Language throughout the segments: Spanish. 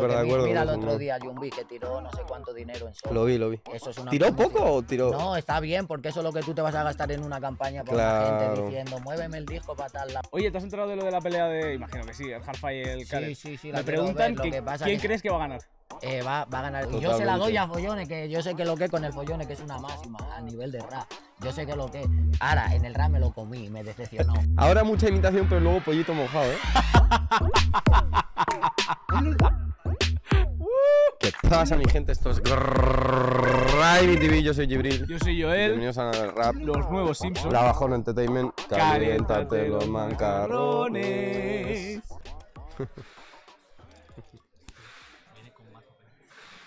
Mira, el otro día Jumbi que tiró no sé cuánto dinero en solo. Lo vi, lo vi. Eso es una ¿Tiró poco o tiró? No, está bien, porque eso es lo que tú te vas a gastar en una campaña por claro. la gente diciendo, muéveme el disco para tal. La... Oye, ¿te has enterado de lo de la pelea de, imagino que sí, el half y el Karen. Sí, sí, sí. Me preguntan quién crees que va a ganar. Eh, va, a ganar. Yo se la doy a Follones, que yo sé que lo que con el Follones, que es una máxima a nivel de rap. Yo sé que lo que. Ahora, en el rap me lo comí, y me decepcionó. Ahora mucha imitación, pero luego pollito mojado, ¿eh? ¿Qué pasa, mi gente? Esto es Yo soy Gibril. Yo soy Joel. Bienvenidos Rap. Los nuevos Simpsons. La Bajón Entertainment. Caliéntate los mancarrones.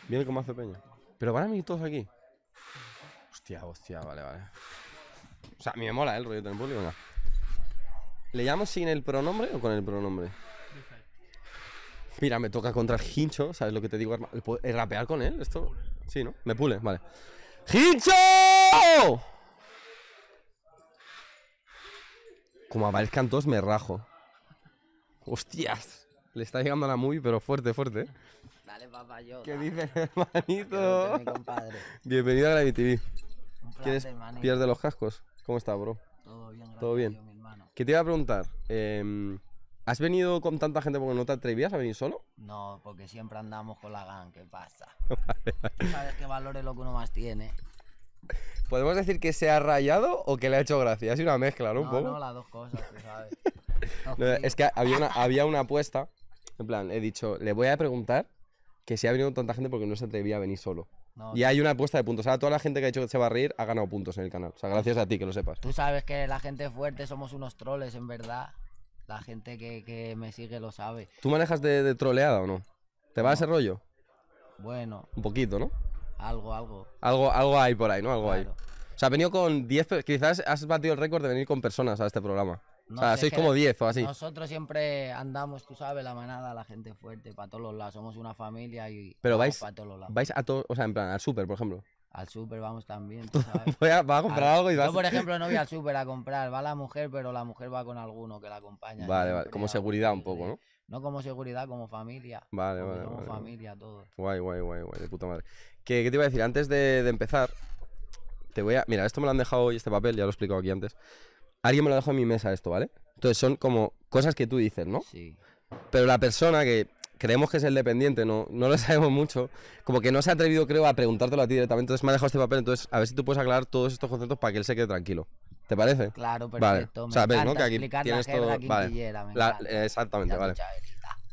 Viene con mazo peña. Pero van a venir todos aquí. Hostia, hostia, vale, vale. O sea, a mí me mola el rollo del público, venga. ¿Le llamo sin el pronombre o con el pronombre? Mira, me toca contra el hincho, ¿sabes lo que te digo? ¿Puedo rapear con él esto? Sí, ¿no? Me pule, vale. ¡Hincho! Como aparezcan cantos me rajo. ¡Hostias! Le está llegando la muy, pero fuerte, fuerte. Dale, papá, yo. ¿Qué dices, hermanito? Bienvenido a la TV. ¿Quieres de los cascos? ¿Cómo está, bro? Todo bien, Todo bien. mi hermano. ¿Qué te iba a preguntar? Eh, ¿Has venido con tanta gente porque no te atrevías a venir solo? No, porque siempre andamos con la gang, ¿qué pasa? Sabes que valores lo que uno más tiene. ¿Podemos decir que se ha rayado o que le ha hecho gracia? Es una mezcla, ¿no? no un No, las dos cosas, tú sabes. es que había una, había una apuesta. En plan, he dicho, le voy a preguntar que si ha venido tanta gente porque no se atrevía a venir solo. y hay una apuesta de puntos. O sea, toda la gente que ha dicho que se va a reír ha ganado puntos en el canal. O sea, gracias a ti, que lo sepas. Tú sabes que la gente fuerte somos unos troles, en verdad. La gente que, que me sigue lo sabe. ¿Tú manejas de, troleada o no? ¿Te va a ese rollo? Bueno. Un poquito, ¿no? Algo, algo. Algo, algo hay por ahí, ¿no? Algo hay. O sea, ha venido con 10, quizás has batido el récord de venir con personas a este programa. o sea, sois como 10 o así. Nosotros siempre andamos, tú sabes, la manada, la gente fuerte, para todos los lados. Somos una familia y. Pero vais. Para todos los lados. Vais a todos, o sea, en plan, al súper, por ejemplo. Al súper vamos también, a, va a comprar algo y vas... Yo, por ejemplo, no voy al súper a comprar. Va la mujer, pero la mujer va con alguno que la acompaña. Vale, vale. Como seguridad un poco, ¿no? No como seguridad, como familia. Vale, vale. Como familia, todo. Guay, guay, guay, guay. De puta madre. ¿Qué, qué te iba a decir? Antes de, empezar, te voy a... Mira, esto me lo han dejado hoy, este papel, ya lo he explicado aquí antes. Alguien me lo dejó en mi mesa esto, ¿vale? Entonces son como cosas que tú dices, ¿no? Sí. Pero la persona que creemos que es el dependiente, no, no lo sabemos mucho. Como que no se ha atrevido, creo, a preguntártelo a ti directamente. Entonces me ha dejado este papel, entonces a ver si tú puedes aclarar todos estos conceptos para que él se quede tranquilo. ¿Te parece? Claro, perfecto. Vale. ¿no? Que aquí tienes todo. Eh, exactamente, vale.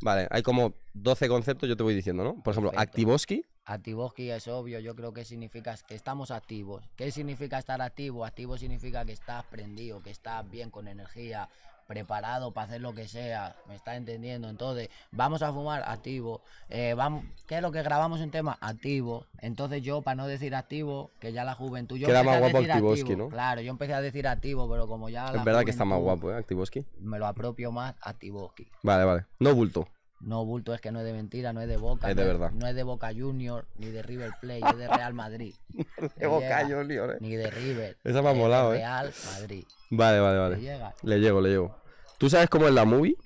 Vale, hay como 12 conceptos, yo te voy diciendo, ¿no? Por ejemplo, Activoski. Activoski es obvio, yo creo que significa que estamos activos. ¿Qué significa estar activo? Activo significa que estás prendido, que estás bien con energía, preparado para hacer lo que sea, me está entendiendo. Entonces, vamos a fumar activo. Eh, vamos, ¿Qué es lo que grabamos en tema? Activo. Entonces, yo, para no decir activo, que ya la juventud. Yo Queda más guapo Activoski, ¿no? Claro, yo empecé a decir activo, pero como ya. Es verdad que está más guapo, ¿eh? Activoski. Me lo apropio más Activoski. Vale, vale. No bulto. No, bulto, es que no es de mentira, no es de Boca. no, es de Boca Junior, ni de River Plate, es de Real Madrid. de Boca Junior, eh. Ni de River. Esa va molado, eh. Real Madrid. Vale, vale, vale. Le, llego, le llego. ¿Tú sabes cómo es la movie?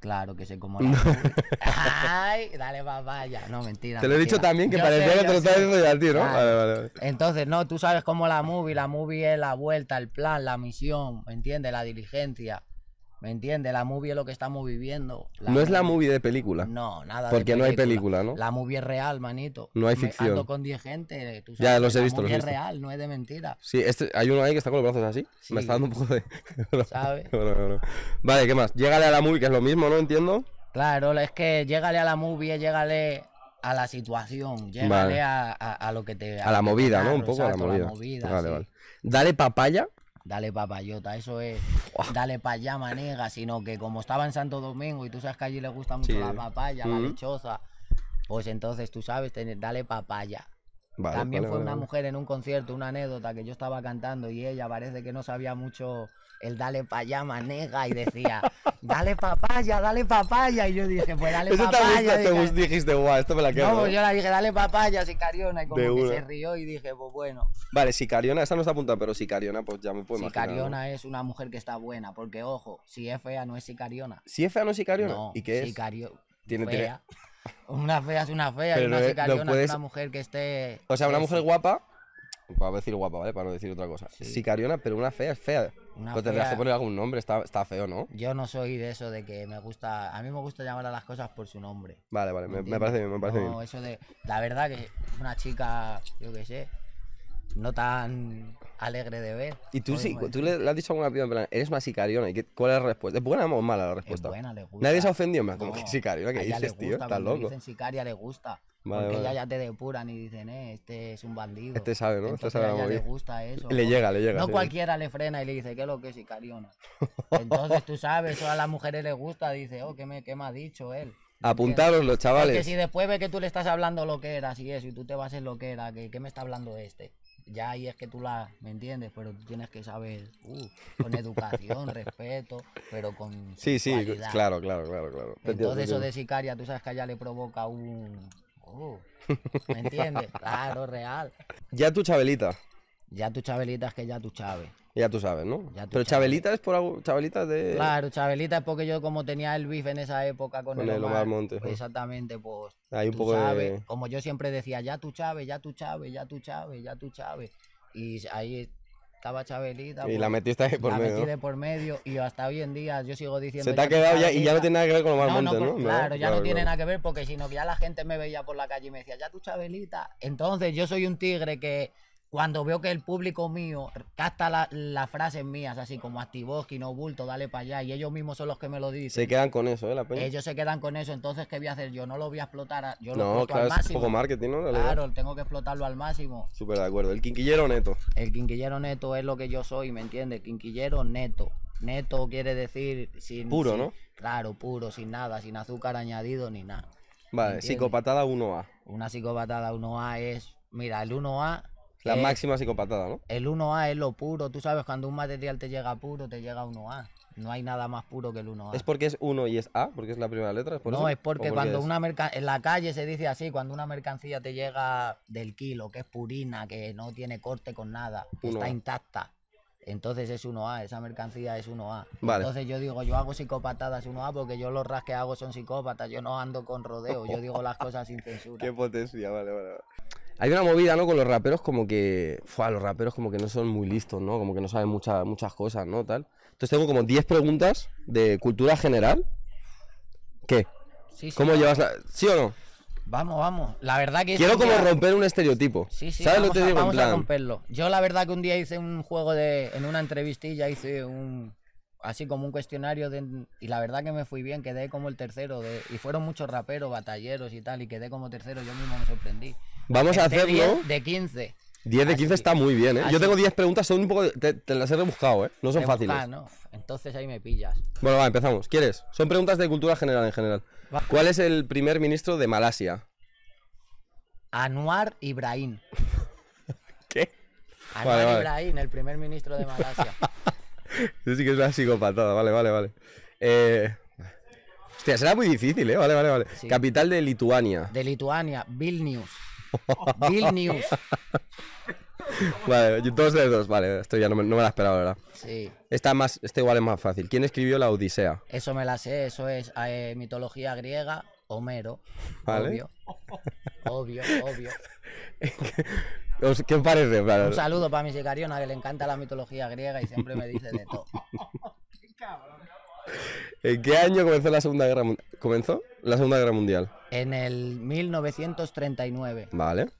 Claro que sé cómo la movie. Ay, dale papá, No, mentira. Te lo he dicho también que parecía que te lo estaba diciendo ya ¿no? Vale, vale, Entonces, no, tú sabes cómo es la movie, la movie es la vuelta, el plan, la misión, ¿me entiendes? La diligencia ¿Me entiendes? La movie es lo que estamos viviendo. no es la movie de película. No, nada. Porque no hay película, ¿no? La movie es real, manito. No hay ficción. ando con 10 gente. ya, los he visto. La los visto. es real, no es de mentira. Sí, este, hay uno ahí que está con los brazos así. Me está dando un poco de. ¿Sabes? Vale, ¿qué más? Llegale a la movie, que es lo mismo, ¿no? Entiendo. Claro, es que llegale a la movie, llegale a la situación, Llegale a, lo que te. A, la movida, ¿no? Un poco a la movida. La movida vale, vale. Dale papaya dale papayota, eso es, dale pa ya sino que como estaba en Santo Domingo y tú sabes que allí le gusta mucho la papaya, la mm. lechosa, pues entonces tú sabes, tener dale papaya. También fue una mujer en un concierto, una anécdota que yo estaba cantando y ella parece que no sabía mucho el dale pa' allá manega y decía, dale papaya, dale papaya. Y yo dije, pues dale papaya. Eso te dijiste, guau, esto me la quedo. No, yo le dije, dale papaya, Sicariona. Y como que se rió y dije, pues bueno. Vale, Sicariona, esta no está apuntada, pero Sicariona, pues ya me puedo imaginar. Sicariona es una mujer que está buena, porque ojo, si es fea no es Sicariona. Si es fea no es Sicariona. No, ¿Y qué es? Sicario... Tiene, fea. Una fea es una fea, y una sicariona es una mujer que esté. O sea, una mujer guapa para decir guapa, ¿vale? Para no decir otra cosa. Sicariona, pero una fea es fea. Pues te tendrías que poner algún nombre, está, está, feo, ¿no? Yo no soy de eso de que me gusta. A mí me gusta llamar a las cosas por su nombre. Vale, vale, me, parece bien, me parece no, eso de. La verdad que una chica, yo qué sé, no tan alegre de ver. ¿Y tú, sí, tú le, has dicho a alguna piba en plan, eres una sicariona? ¿Cuál es la respuesta? ¿Es buena o mala la respuesta? Es buena, le gusta. Nadie se ofendió, me no, como que sicariona, que dices, le gusta, tío, estás loco. Dicen sicaria, le gusta porque ya te depuran y dicen, eh, este es un bandido. Este sabe, ¿no? este sabe le gusta eso. Le llega, le llega. No cualquiera le frena y le dice, ¿qué es lo que es sicario? Entonces tú sabes, a las mujeres les gusta, dice, oh, ¿qué me, qué me ha dicho él? Apuntaros los chavales. Porque si después ve que tú le estás hablando lo que era, y eso, y tú te vas hacer lo que era, que qué me está hablando este. Ya ahí es que tú la, ¿me entiendes? Pero tú tienes que saber, uh, con educación, respeto, pero con... Sí, sí, claro, claro, claro, claro. Entonces eso de sicaria, tú sabes que allá le provoca un ¿Me entiendes? claro, real. Ya tu Chabelita. Ya tu Chabelita es que ya tu Chávez. Ya tú sabes, ¿no? Pero Chabelita es por algo. Chabelita de. Claro, Chabelita es porque yo, como tenía el bife en esa época con, el, Omar, pues exactamente, pues. un poco Como yo siempre decía, ya tu Chávez, ya tu Chávez, ya tu Chávez, ya tu Chávez. Y ahí estaba Chabelita. Y la pues, metiste ahí por medio. La metí de por medio y hasta hoy en día yo sigo diciendo. Se te ha quedado ya y ya no tiene nada que ver con lo no, pues, no, ¿no? Claro, ya no tiene nada que ver porque sino que ya la gente me veía por la calle y me decía, ya tu Chabelita. Entonces yo soy un tigre que cuando veo que el público mío Casta las frases mías, así como activos, no bulto, dale para allá, y ellos mismos son los que me lo dicen. Se quedan con eso, ¿eh? La peña? Ellos se quedan con eso, entonces, ¿qué voy a hacer? Yo no lo voy a explotar, yo lo claro, al máximo. Es poco marketing, ¿no? Claro, tengo que explotarlo al máximo. Súper de acuerdo. El quinquillero neto. El quinquillero neto es lo que yo soy, ¿me entiendes? Quinquillero neto. Neto quiere decir sin. Puro, ¿no? Claro, puro, sin nada, sin azúcar añadido ni nada. Vale, psicopatada 1A. Una psicopatada 1A es. Mira, el 1A la máxima psicopatada, ¿no? El 1A es lo puro. Tú sabes, cuando un material te llega puro, te llega 1A. No hay nada más puro que el 1A. ¿Es porque es 1 y es A? ¿Porque es la primera letra? no, es porque cuando una mercancía. En la calle se dice así: cuando una mercancía te llega del kilo, que es purina, que no tiene corte con nada, está intacta. Entonces es 1A, esa mercancía es 1A. Entonces yo digo, yo hago psicopatadas 1A porque yo los ras que hago son psicópatas, yo no ando con rodeo, yo digo las cosas sin censura. Qué potencia, vale, vale. vale hay una movida, ¿no? Con los raperos como que, fue los raperos como que no son muy listos, ¿no? Como que no saben muchas muchas cosas, ¿no? Tal. Entonces tengo como 10 preguntas de cultura general. ¿Qué? Sí, ¿Cómo llevas la... ¿Sí o no? Vamos, vamos. La verdad que... Quiero como romper un estereotipo. Sí, sí, ¿Sabes lo que te digo? vamos a romperlo. Yo la verdad que un día hice un juego de... En una entrevistilla hice un así como un cuestionario de, y la verdad que me fui bien, quedé como el tercero de, y fueron muchos raperos, batalleros y tal, y quedé como tercero, yo mismo me sorprendí. Vamos a hacerlo. 10 de 15. 10 de 15 está muy bien, ¿eh? yo tengo 10 preguntas, son un poco. Te, las he rebuscado, ¿eh? No son fáciles. no. Entonces ahí me pillas. Bueno, va, empezamos. ¿Quieres? Son preguntas de cultura general en general. ¿Cuál es el primer ministro de Malasia? Anuar Ibrahim. ¿Qué? Anwar Ibrahim, el primer ministro de Malasia. sí que es una psicopatada, vale, vale, vale. Eh... Hostia, será muy difícil, ¿eh? Vale, vale, vale. Capital de Lituania. De Lituania, Vilnius. Vilnius. Vale, dos de dos, vale. Esto ya no me, no me la esperaba, ¿verdad? Sí. más, este igual es más fácil. ¿Quién escribió la Odisea? Eso me la sé, eso es eh, mitología griega, Homero. ¿Vale? Obvio. obvio, obvio. ¿Qué parece? Un saludo para mi sicariona que le encanta la mitología griega y siempre me dice de todo. ¿En qué año comenzó la Segunda Guerra Mundial? ¿Comenzó? La Segunda Guerra Mundial. En el 1939. Vale.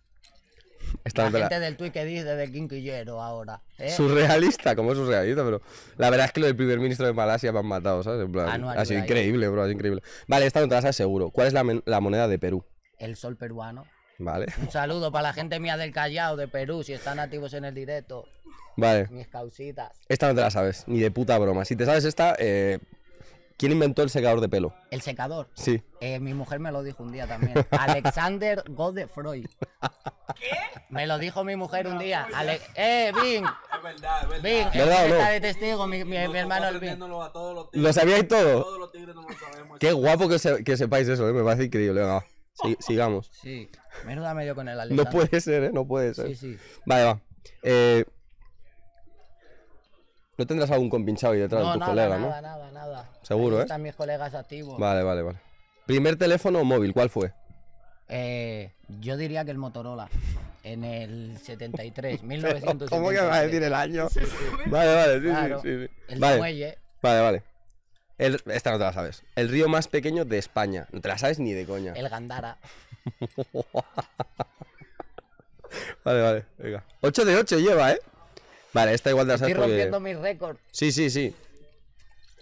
la gente del tuit que dice de quinquillero ahora. ¿eh? Surrealista, como es surrealista, pero la verdad es que lo del primer ministro de Malasia me han matado, ¿sabes? En ha sido increíble, bro, así increíble. Vale, esta no te la sabes seguro. ¿Cuál es la moneda de Perú? El sol peruano. Vale. Un saludo para la gente mía del Callao, de Perú, si están activos en el directo. Vale. Mis causitas. Esta no te la sabes, ni de puta broma. Si te sabes esta, eh, ¿quién inventó el secador de pelo? ¿El secador? Sí. Eh, mi mujer me lo dijo un día también. Alexander Godefroy. ¿Qué? Me lo dijo mi mujer un día. Ale ¡Eh, Bing! Es verdad, es verdad. Bing, ¿Verdad de testigo, mi, hermano el Bing. Lo, sabíais todo? Todos los tigres no sabemos. Qué guapo que, que sepáis eso, ¿eh? me parece increíble. Venga. Sí, sigamos. Sí, menuda medio con el aliento. No puede ser, ¿eh? No puede ser. Sí, sí. Vale, va. Eh, no tendrás algún compinchado ahí detrás de tu colega, ¿no? Nada, nada, nada. Seguro, ¿eh? Están mis colegas activos. Vale, vale, vale. Primer teléfono móvil, ¿cuál fue? Eh, yo diría que el Motorola. En el 73, 1973. ¿Cómo que va a decir el año? Vale, vale, sí, sí, sí, El vale. muelle. Vale, vale esta no te la sabes. El río más pequeño de España. No te la sabes ni de coña. El Gandara. vale, vale, venga. 8 de 8 lleva, ¿eh? Vale, esta igual te la sabes. Estoy rompiendo mi récord. Sí, sí, sí.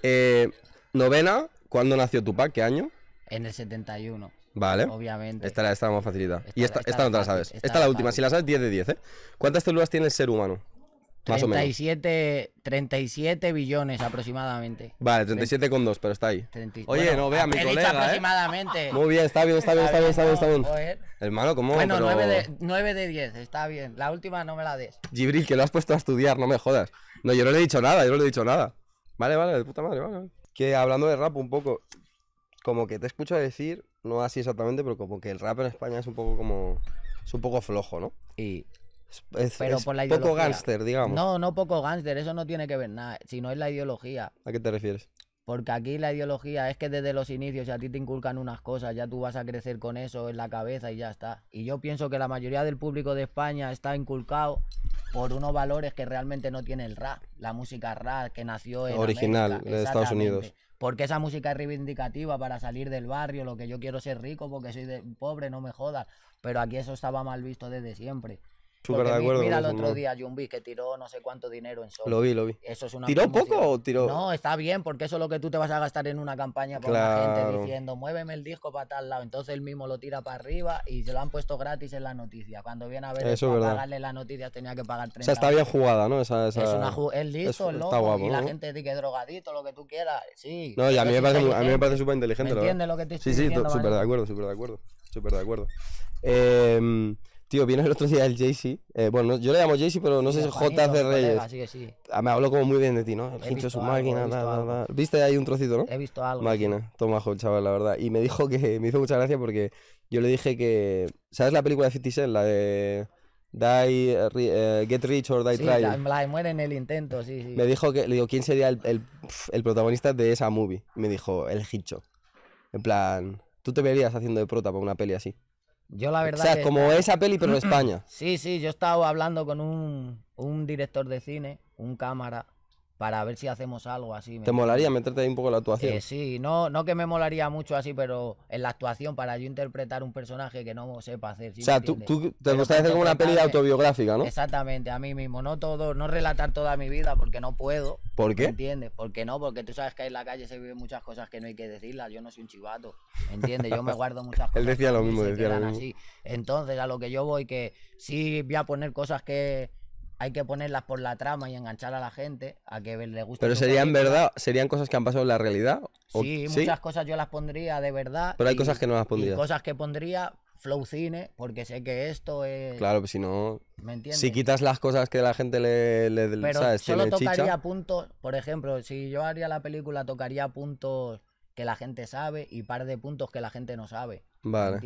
Eh, novena, ¿cuándo nació Tupac? ¿Qué año? En el 71. Vale. Obviamente. Esta, la más facilita. y esta, no te la sabes. Esta, es la última. Si la sabes, 10 de 10, ¿eh? ¿Cuántas células tiene el ser humano? 37, 37 billones aproximadamente. Vale, 37,2, pero está ahí. Oye, no vea mi colega. ¿eh? aproximadamente. ¿eh? Muy bien, está bien, está bien, está bien, está bien. Está bien, está bien. Hermano, ¿cómo? Bueno, 9, de, 9 de 10, está bien. La última no me la des. Gibril, que lo has puesto a estudiar, no me jodas. No, yo no le he dicho nada, yo no le he dicho nada. Vale, vale, de puta madre, vale. Que hablando de rap un poco, como que te escucho decir, no así exactamente, pero como que el rap en España es un poco como. Es un poco flojo, ¿no? Y pero por la Poco digamos. No, no poco gánster, eso no tiene que ver nada, sino es la ideología. ¿A qué te refieres? Porque aquí la ideología es que desde los inicios, a ti te inculcan unas cosas, ya tú vas a crecer con eso en la cabeza y ya está. Y yo pienso que la mayoría del público de España está inculcado por unos valores que realmente no tiene el rap, la música rap que nació en original América, de Estados Unidos. Porque esa música es reivindicativa para salir del barrio, lo que yo quiero ser rico porque soy pobre, no me jodas. Pero aquí eso estaba mal visto desde siempre. Súper de acuerdo. Mira, el otro día Jumbi que tiró no sé cuánto dinero en sol. Lo vi, lo vi. Eso es una ¿Tiró poco o tiró? No, está bien, porque eso es lo que tú te vas a gastar en una campaña con la gente diciendo, muéveme el disco para tal lado. Entonces él mismo lo tira para arriba y se lo han puesto gratis en la noticia. Cuando viene a ver a para pagarle la noticia tenía que pagar 30. O sea, está bien jugada, ¿no? Esa, esa... Es una listo, es, loco, y la gente dice que drogadito, lo que tú quieras. Sí. No, y a mí, me parece, a mí me parece súper inteligente. ¿Me entiendes lo que te estoy sí, diciendo? Sí, sí, súper de acuerdo, súper de acuerdo. Súper de acuerdo. Eh, Tío, viene el otro día el Jay-Z. Eh, bueno, yo le llamo jay pero no sé si JC Reyes. Ah, me habló como muy bien de ti, ¿no? El hincho su máquina, Viste ahí un trocito, ¿no? He visto algo. Máquina, tomajo, chaval, la verdad. Y me dijo que me hizo mucha gracia porque yo le dije que. ¿Sabes la película de 50 La de. Die, eh, Get Rich or Die sí, La, de muere en el intento, sí, sí. Me dijo que, le digo, ¿quién sería el, protagonista de esa movie? Me dijo, el Hicho. En plan, ¿tú te verías haciendo de prota para una peli así? Yo la verdad. O sea, como esa peli, pero en España. Sí, sí, yo estaba hablando con un, un director de cine, un cámara, para ver si hacemos algo así. ¿Te molaría meterte ahí un poco en la actuación? Eh, sí, no, no que me molaría mucho así, pero en la actuación, para yo interpretar un personaje que no sepa hacer. o sea, tú, te hacer como una peli autobiográfica, ¿no? Exactamente, a mí mismo. No todo, no relatar toda mi vida porque no puedo. ¿Por qué? entiendes? Porque no, porque tú sabes que en la calle se viven muchas cosas que no hay que decirlas. Yo no soy un chivato, entiendes? Yo me guardo muchas cosas. Él decía lo mismo, decía Entonces, a lo que yo voy, que sí voy a poner cosas que hay que ponerlas por la trama y enganchar a la gente a que le guste. Pero serían verdad, serían cosas que han pasado en la realidad. ¿O sí, muchas cosas yo las pondría de verdad. Pero hay cosas que no las pondría. Y cosas que pondría flow cine, porque sé que esto es. Claro, pues si no. ¿Me entiendes? Si quitas las cosas que la gente le. le Pero solo tocaría puntos. Por ejemplo, si yo haría la película, tocaría puntos que la gente sabe y par de puntos que la gente no sabe. Vale.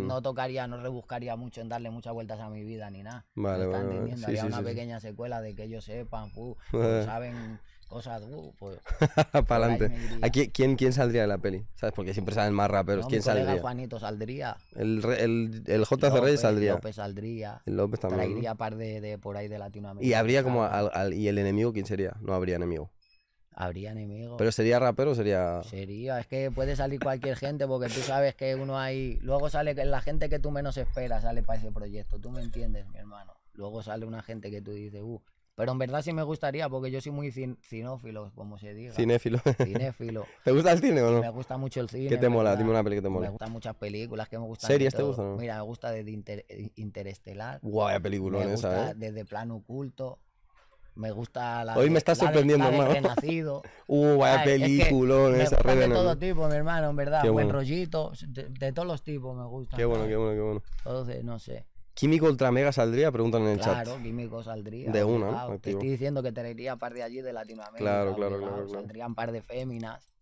No, tocaría, no rebuscaría mucho en darle muchas vueltas a mi vida ni nada. Vale, vale, una pequeña secuela de que ellos sepan, pues, saben cosas, uh, pues, Para adelante. Aquí, ¿quién, ¿Quién saldría de la peli? ¿Sabes? Porque siempre salen más raperos. ¿Quién saldría? El, el, el JC Reyes saldría. López saldría. El López también. par de, de, por ahí de Latinoamérica. ¿Y habría como. al, ¿Y el enemigo quién sería? No habría enemigo habría enemigos. ¿Pero sería rapero sería...? Sería, es que puede salir cualquier gente porque tú sabes que uno hay... Luego sale la gente que tú menos esperas sale para ese proyecto, tú me entiendes, mi hermano. Luego sale una gente que tú dices, uh... Pero en verdad sí me gustaría porque yo soy muy cinófilo, como se diga. Cinéfilo. Cinéfilo. ¿Te gusta el cine o no? Me gusta mucho el cine. ¿Qué te mola? Dime una película que te mola. Me gustan muchas películas que me gustan. ¿Series te gustan? Mira, me gusta desde inter eh, Interestelar. peliculones, película me gusta ¿eh? Desde Plano Oculto me gusta la. Hoy me está sorprendiendo, la de, la Renacido. uh, vaya película, es esa red. De todo tipo, mi hermano, en verdad. Buen rollito. De, todos los tipos me gusta. Qué bueno, qué bueno, qué bueno. Entonces, no sé. ¿Químico Ultramega saldría? Preguntan en el chat. Claro, Químico saldría. De una, ¿no? Te estoy diciendo que traería par de allí de Latinoamérica. Claro, claro, claro, Saldrían Saldrían par de féminas.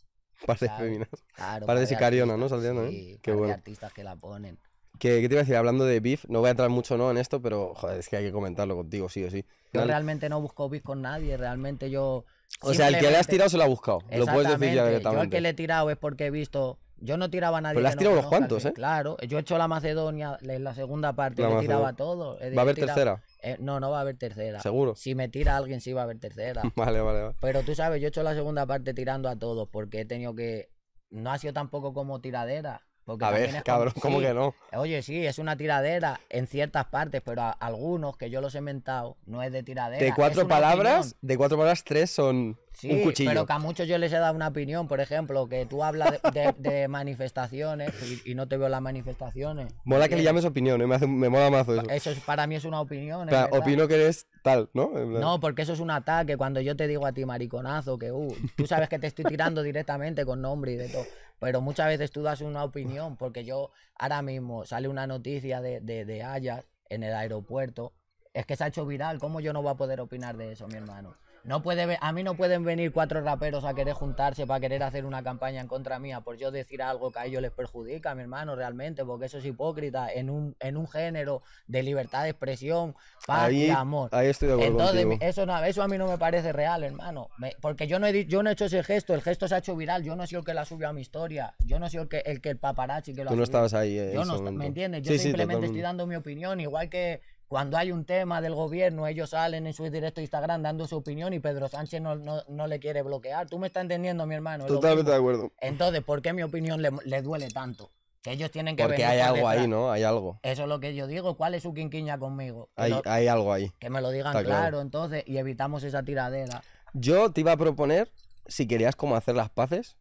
Par de féminas. Claro, par, de sicarionas, ¿no? Saldrían, ¿eh? sí, Qué bueno. de artistas que la ponen. ¿Qué te iba a decir? Hablando de beef, no voy a entrar mucho ¿no? en esto, pero es que hay que comentarlo contigo, sí o sí. Yo realmente no busco beef con nadie, realmente yo... O sea, el que le has tirado se lo ha buscado, lo puedes decir ya directamente. Yo el que le he tirado es porque he visto... Yo no tiraba a nadie. Pero has tirado cuantos, ¿eh? Claro, yo he hecho la Macedonia, en la segunda parte, la le Macedonia. tiraba a todos. ¿Va a haber tercera? Eh, no, no va a haber tercera. ¿Seguro? Si me tira alguien, sí va a haber tercera. vale, vale, vale. Pero tú sabes, yo he hecho la segunda parte tirando a todos porque he tenido que. No ha sido tampoco como tiradera a ver, cabrón, ¿cómo que no? Oye, sí, es una tiradera en ciertas partes, pero a algunos que yo los he mentado no es de tiradera. De cuatro palabras, de cuatro palabras, tres son un cuchillo. Pero que a muchos yo les he dado una opinión, por ejemplo, que tú hablas de, manifestaciones y, no te veo las manifestaciones. Mola que le llames opinión, ¿eh? me, me, mola mazo eso. Eso para mí es una opinión. sea, opino que eres tal, ¿no? No, porque eso es un ataque. Cuando yo te digo a ti, mariconazo, que uh, tú sabes que te estoy tirando directamente con nombre y de todo pero muchas veces tú das una opinión, porque yo ahora mismo sale una noticia de, de, de en el aeropuerto, es que se ha hecho viral, ¿cómo yo no voy a poder opinar de eso, mi hermano? No puede, a mí no pueden venir cuatro raperos a querer juntarse para querer hacer una campaña en contra mía por yo decir algo que a ellos les perjudica, mi hermano, realmente, porque eso es hipócrita en un, en un género de libertad de expresión, paz y amor. Ahí estoy de acuerdo. Entonces, eso, eso a mí no me parece real, hermano. porque yo no, he, yo no he hecho ese gesto, el gesto se ha hecho viral, yo no soy el que la subió a mi historia, yo no soy el que el, que el paparazzi que lo Tú no estabas ahí, Yo no, ¿me entiendes? Yo simplemente estoy dando mi opinión, igual que cuando hay un tema del gobierno, ellos salen en su directo Instagram dando su opinión y Pedro Sánchez no, le quiere bloquear. Tú me estás entendiendo, mi hermano. Totalmente de acuerdo. Entonces, ¿por qué mi opinión le, duele tanto? Que ellos tienen que Porque hay algo ahí, ¿no? Hay algo. Eso es lo que yo digo. ¿Cuál es su quinquiña conmigo? Hay, algo ahí. Que me lo digan claro, claro, entonces, y evitamos esa tiradera. Yo te iba a proponer, si querías, como hacer las paces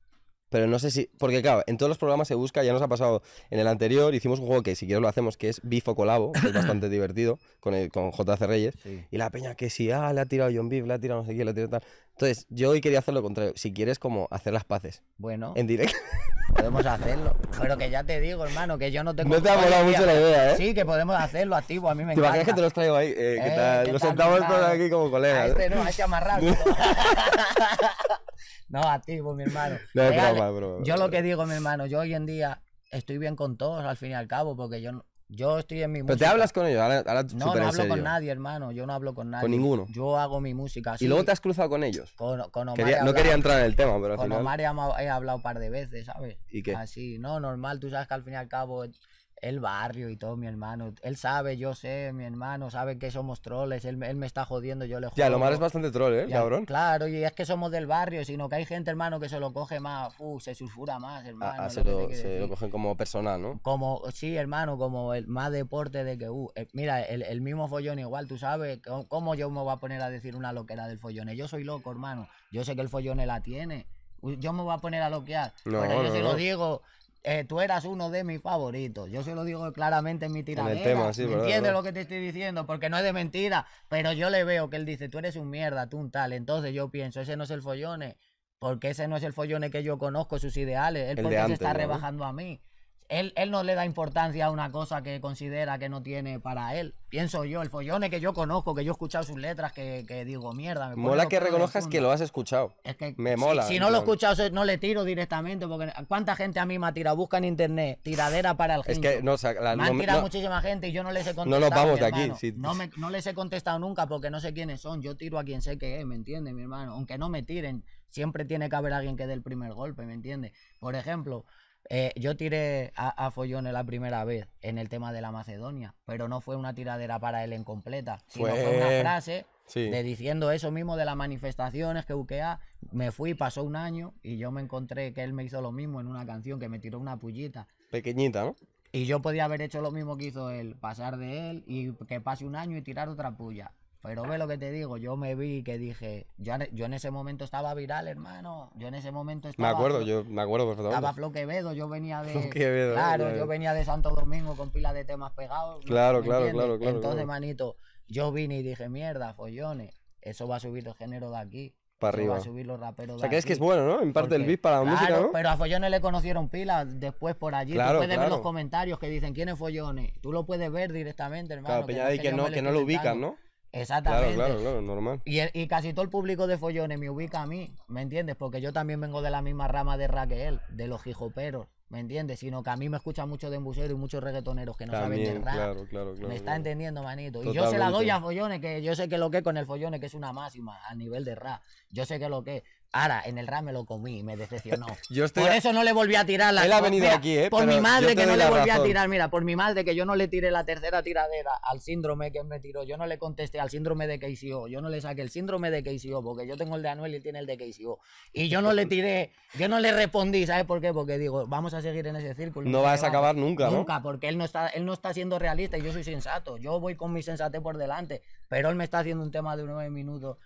pero no sé si. Porque, claro, en todos los programas se busca, ya nos ha pasado. En el anterior hicimos un juego que, si quieres, lo hacemos, que es Bifo Colabo, que es bastante divertido, con, con JC Reyes. Y la peña que si, ah, le ha tirado John Biff, le ha tirado no sé quién le ha tirado tal. Entonces, yo hoy quería hacer lo contrario. Si quieres, como hacer las paces. Bueno. En directo. Podemos hacerlo. Pero que ya te digo, hermano, que yo no tengo. No te ha molado mucho la idea, ¿eh? Sí, que podemos hacerlo activo. A mí me encanta. ¿Te imaginas que te los traigo ahí? Eh, eh ¿qué tal? sentamos todos aquí como colegas. A ¿eh? este no, a este amarrado. no, activo, mi hermano. No, es Yo lo que digo, mi hermano, yo hoy en día estoy bien con todos, al fin y al cabo, porque yo yo estoy en mi música. Pero te hablas con ellos. Ahora, no, no hablo con nadie, hermano. Yo no hablo con nadie. Con ninguno. Yo hago mi música. ¿Y luego te has cruzado con ellos? Con, con Omar. no quería entrar en el tema, pero al con final. Con Omar he hablado un par de veces, ¿sabes? ¿Y qué? Así, no, normal. Tú sabes que al fin y al cabo el barrio y todo, mi hermano. Él sabe, yo sé, mi hermano sabe que somos troles. Él, me está jodiendo, yo le jodo. Ya, lo malo es bastante troll, ¿eh, ya, cabrón? Claro, y es que somos del barrio, sino que hay gente, hermano, que se lo coge más, se sulfura más, ah, hermano. Ah, se, lo, se cogen como personal, ¿no? Como, sí, hermano, como el más deporte de que, uh, eh, mira, el, mismo follón igual, tú sabes, ¿cómo yo me voy a poner a decir una loquera del follón? Yo soy loco, hermano. Yo sé que el follón la tiene yo me voy a poner a loquear? No, pero yo no, lo digo, eh, tú eras uno de mis favoritos. Yo se lo digo claramente en mi tiradera. entiendo lo que te estoy diciendo? Porque no es de mentira, pero yo le veo que él dice, tú eres un mierda, tú un tal. Entonces yo pienso, ese no es el follone, porque ese no es el follone que yo conozco, sus ideales. Él el porque se está rebajando a mí. Él, no le da importancia a una cosa que considera que no tiene para él. Pienso yo, el follone que yo conozco, que yo he escuchado sus letras, que, digo, mierda. Me mola que reconozcas que lo has escuchado. Es que me mola. Si, no lo he escuchado, no le tiro directamente, porque ¿cuánta gente a mí me tirado? Busca en internet, tiradera para el Es que no, me han tirado muchísima gente y yo no les he contestado. No nos vamos de aquí. No, no les he contestado nunca porque no sé quiénes son. Yo tiro a quien sé que es, ¿me entiendes, mi hermano? Aunque no me tiren, siempre tiene que haber alguien que dé el primer golpe, ¿me entiendes? Por ejemplo eh, yo tiré a, a, Follone la primera vez en el tema de la Macedonia, pero no fue una tiradera para él en completa, sino fue, una frase de diciendo eso mismo de las manifestaciones que buquea Me fui, pasó un año y yo me encontré que él me hizo lo mismo en una canción que me tiró una pullita. Pequeñita, ¿no? Y yo podía haber hecho lo mismo que hizo él, pasar de él y que pase un año y tirar otra pulla pero ve lo que te digo, yo me vi que dije, yo, en ese momento estaba viral, hermano. Yo en ese momento estaba. Me acuerdo, yo me acuerdo perfectamente. Estaba Flo Quevedo, yo venía de. claro, yo venía de Santo Domingo con pila de temas pegados. Claro, claro, claro, claro. Entonces, manito, yo vine y dije, mierda, follones, eso va a subir el género de aquí. Para arriba. Va a subir los raperos. O sea, que es que es bueno, ¿no? En parte el beat para la música, ¿no? Pero a Follones le conocieron pilas después por allí. Claro, puedes ver los comentarios que dicen quién es Follones. Tú lo puedes ver directamente, hermano. Claro, no, que no lo ubican, ¿no? Exactamente. Claro, claro, normal. Y, y, casi todo el público de Follones me ubica a mí, ¿me entiendes? Porque yo también vengo de la misma rama de Raquel, de los hijoperos, ¿me entiendes? Sino que a mí me escucha mucho de embusero y muchos reggaetoneros que no saben de rap. Me está entendiendo, manito. Y yo se la doy a Follones, que yo sé que lo que es con el Follones, que es una máxima a nivel de rap. Yo sé que lo que es. Ahora, en el RAM me lo comí y me decepcionó. por eso no le volví a tirar la Él ha venido aquí, ¿eh? Por mi madre que no le volví a tirar, mira, por mi madre que yo no le tiré la tercera tiradera al síndrome que me tiró, yo no le contesté al síndrome de KCO, yo no le saqué el síndrome de KCO, porque yo tengo el de Anuel y tiene el de KCO. Y yo no le tiré, yo no le respondí, ¿sabes por qué? Porque digo, vamos a seguir en ese círculo. No vas a acabar nunca, ¿no? Nunca, porque él no está, él no está siendo realista y yo soy sensato. Yo voy con mi sensate por delante, pero él me está haciendo un tema de nueve minutos